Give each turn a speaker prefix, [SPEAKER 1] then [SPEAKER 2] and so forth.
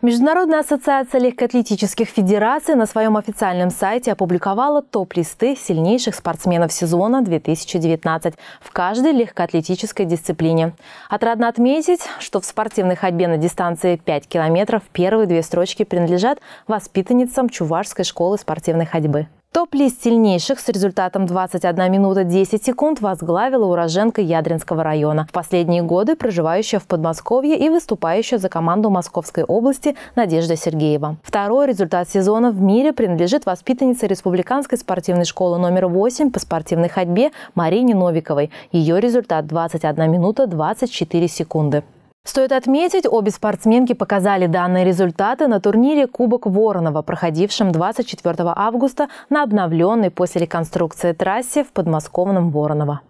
[SPEAKER 1] Международная ассоциация легкоатлетических федераций на своем официальном сайте опубликовала топ-листы сильнейших спортсменов сезона 2019 в каждой легкоатлетической дисциплине. Отрадно отметить, что в спортивной ходьбе на дистанции 5 километров первые две строчки принадлежат воспитанницам Чувашской школы спортивной ходьбы. Топ-лист сильнейших с результатом 21 минута 10 секунд возглавила уроженка Ядринского района, в последние годы проживающая в Подмосковье и выступающая за команду Московской области Надежда Сергеева. Второй результат сезона в мире принадлежит воспитаннице Республиканской спортивной школы номер 8 по спортивной ходьбе Марине Новиковой. Ее результат 21 минута 24 секунды. Стоит отметить, обе спортсменки показали данные результаты на турнире Кубок Воронова, проходившем 24 августа на обновленной после реконструкции трассе в подмосковном Вороново.